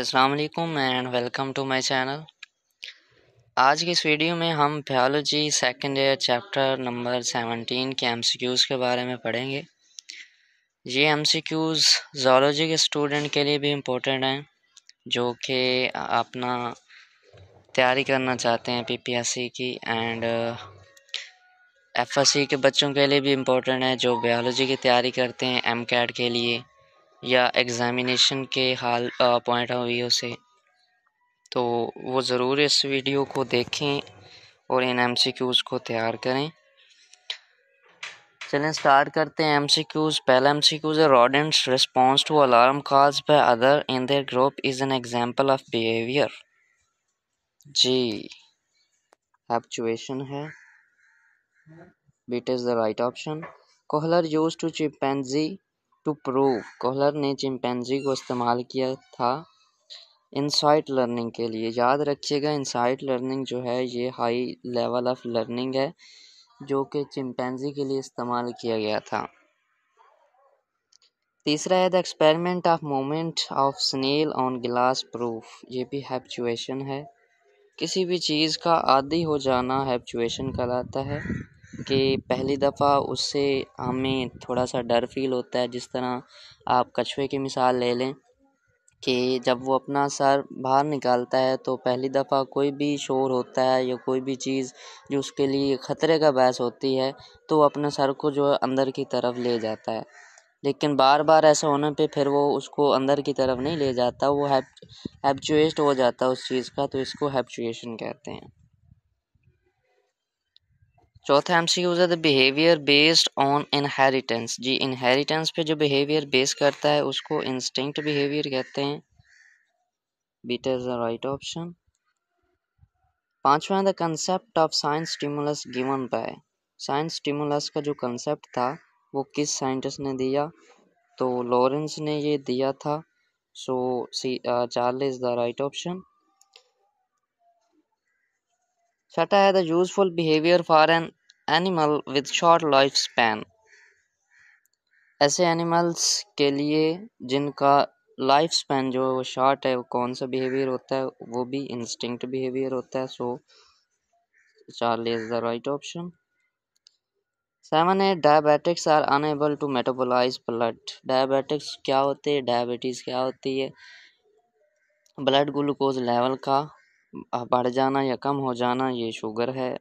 असलकुम and welcome to my channel आज की इस वीडियो में हम biology second year chapter number seventeen के एमसीक्यूज़ के बारे में पढ़ेंगे ये एमसीक्यूज़ जोलॉजी के स्टूडेंट के लिए भी इम्पोर्टेंट हैं जो कि अपना तैयारी करना चाहते हैं पीपीएससी की एंड एफएससी के बच्चों के लिए भी इम्पोर्टेंट है जो बायोलॉजी की तैयारी करते हैं कैड के लिए या एग्ज़ामिनेशन के हाल पॉइंट ऑफ व्यू से तो वो ज़रूर इस वीडियो को देखें और इन एम सी क्यूज़ को तैयार करें चलें स्टार्ट करते हैं एम सी क्यूज़ पहला एम सी क्यूज़ है rodents response to alarm calls by other in their group is an example of behaviour जी एक्चुएशन है B is the right option Kohler use to chimpanzee to prove Kohler ने chimpanzee को इस्तेमाल किया था insight learning के लिए याद रखिएगा इनसाइट लर्निंग जो है ये हाई लेवल ऑफ लर्निंग है जो कि चिंपैंजी के लिए इस्तेमाल किया गया था तीसरा है the experiment of moment of snail on glass proof ये भी हैपचुएशन है किसी भी चीज़ का आदि हो जाना हैपचुएशन कहलाता है कि पहली दफ़ा उससे हमें थोड़ा सा डर फ़ील होता है जिस तरह आप कछुए की मिसाल ले लें कि जब वो अपना सर बाहर निकालता है तो पहली दफ़ा कोई भी शोर होता है या कोई भी चीज़ जो उसके लिए ख़तरे का बहस होती है तो वो अपने सर को जो है अंदर की तरफ ले जाता है लेकिन बार बार ऐसा होने पे फिर वो उसको अंदर की तरफ नहीं ले जाता वो हैप हैबचुएस्ट हो जाता है उस चीज़ का तो इसको हैपचुएशन कहते हैं चौथा एम सी यूज़ है the behaviour based on inheritance जी इनहेरिटेंस पे जो बिहेवियर बेस करता है उसको इंस्टिंक्ट बिहेवियर कहते हैं beta is the right option पांचवा है the concept of science stimulus given by science stimulus का जो कंसेप्ट था वो किस साइंटिस्ट ने दिया तो लॉरेंस ने ये दिया था so C Charlie is the right option Sata had a useful behavior for an animal with short lifespan. ऐसे एनिमल्स के लिए जिनका लाइफ स्पैन जो वो शॉर्ट है वो कौन सा बिहेवियर होता है वो भी इंस्टिंक्ट बिहेवियर होता है सो Charlie is the right option. 7a diabetics are unable to metabolize blood. Diabetics क्या होते हैं डायबिटीज़ क्या होती है ब्लड ग्लूकोज लेवल का बढ़ जाना या कम हो जाना ये शुगर है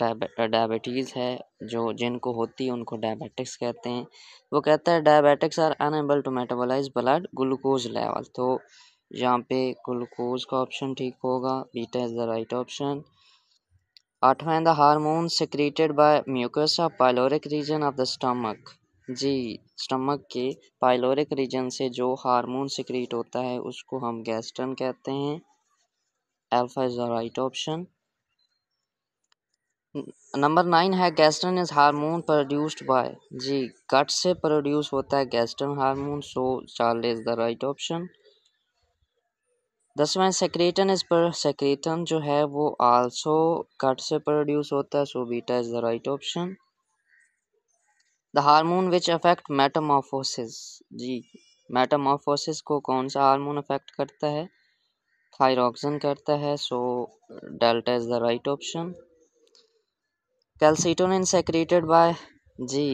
डायबिटीज़ है जो जिनको होती है उनको डायबिटिक्स कहते हैं वो कहता है diabetics are unable to metabolise blood glucose level तो यहाँ पे ग्लूकोज का ऑप्शन ठीक होगा beta is the right option आठवें the hormone secreted by mucus of pyloric region of the stomach जी स्टमक के पाइलोरिक रीजन से जो हारमोन सिक्रीट होता है उसको हम गैस्ट्रन कहते हैं alpha is the right option number nine है gastrin is hormone produced by जी गट से प्रोड्यूस होता है gastrin hormone so Charlie is the right option दसवें सेक्रेटन इज पर सेक्रेटन जो है वो आल्सो कट से प्रोड्यूस होता है so beta is the right option the hormone which affect metamorphosis जी मेटामोफोसिस को कौन सा हार्मोन अफेक्ट करता है थायरोक्सिन करता है so delta is the right option calcitonin secreted by जी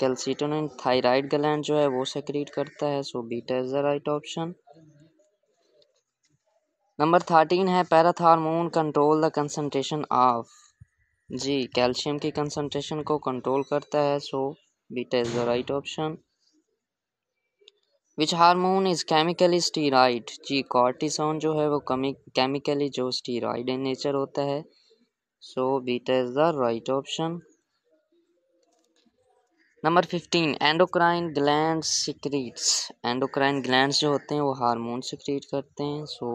कैल्सीटोनिन थायराइड ग्लैंड जो है वो सेक्रेट करता है so beta is the right option number thirteen है parathormone control the concentration of जी कैल्शियम की कंसनट्रेशन को कंट्रोल करता है so beta is the right option which hormone is chemically steroid जी कॉर्टिसोन जो है वो कमी केमिकली जो स्टीराइड इन नेचर होता है so beta is the right option number fifteen endocrine gland secretes endocrine gland जो होते हैं वो हारमोन सिक्रीट करते हैं so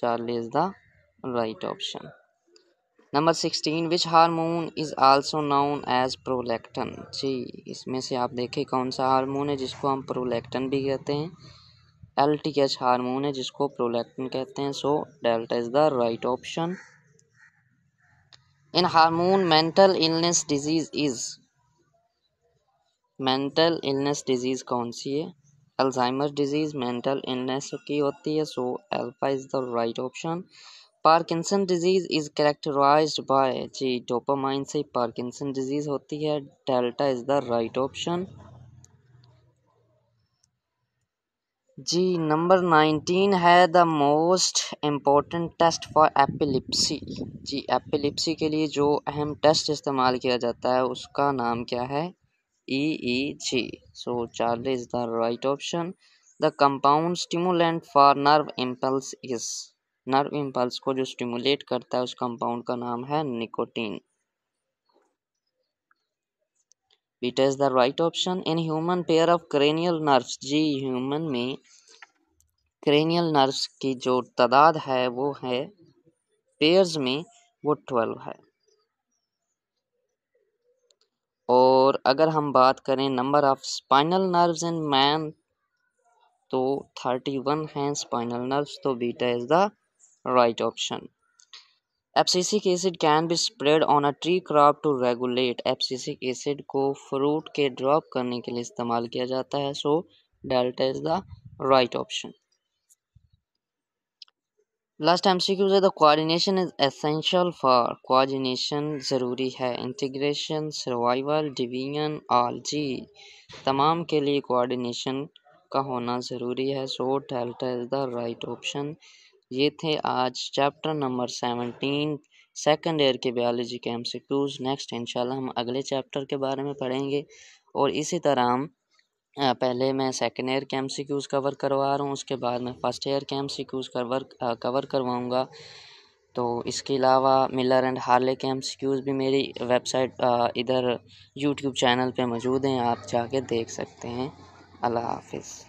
Charlie is the right option number sixteen which hormone is also known as prolactin जी इसमें से आप देखें कौन सा हारमोन है जिसको हम प्रोलेक्टन भी कहते हैं एल टी एच हारमोन है जिसको प्रोलेक्टन कहते हैं so delta is the right option in hormone mental illness disease is mental illness disease कौन सी है अल्जाइमर डिजीज़ मेंटल इलनेस की होती है so alpha is the right option Parkinson disease is characterise by जी dopamine से Parkinson disease होती है delta is the right option जी नंबर नाइनटीन है the most important test for epilepsy जी एपिलिप्सी के लिए जो अहम टेस्ट इस्तेमाल किया जाता है उसका नाम क्या है E E G so Charlie is the right option the compound stimulant for nerve impulse is nerve impulse को जो स्टिमुलेट करता है उस कंपाउंड का नाम है nicotine it is the right option in human pair of cranial nerves जी human में क्रेनियल नर्व्स की जो तादाद है वो है पेयर्स में वो ट्वेल्व है और अगर हम बात करें number of spinal nerves in man तो थर्टी वन है स्पाइनल नर्व्स तो beta is the right option. Abscisic acid can be spread on a tree crop to regulate abscisic acid को फ्रूट के ड्रॉप करने के लिए इस्तेमाल किया जाता है so delta is the right option last M C Qs the coordination is essential for coordination ज़रूरी है इंटीग्रेशन सर्वाइवल डिवीजन ऑल जी तमाम के लिए कोऑर्डिनेशन का होना ज़रूरी है so delta is the right option ये थे आज chapter number seventeen second year के बायोलॉजी के एम सी क्यूज नेक्स्ट इंशाल्लाह हम अगले चैप्टर के बारे में पढ़ेंगे और इसी तरह हम पहले मैं सेकेंड ईयर के एम सी क्यूज़ कवर करवा रहा हूँ उसके बाद मैं फ़र्स्ट ईयर के M C Qs cover cover करवाऊँगा तो इसके अलावा मिलर एंड हार्ले के एम सी क्यूज़ भी मेरी वेबसाइट इधर यूट्यूब चैनल पर मौजूद हैं आप जाके देख सकते हैं अल्लाह हाफिज़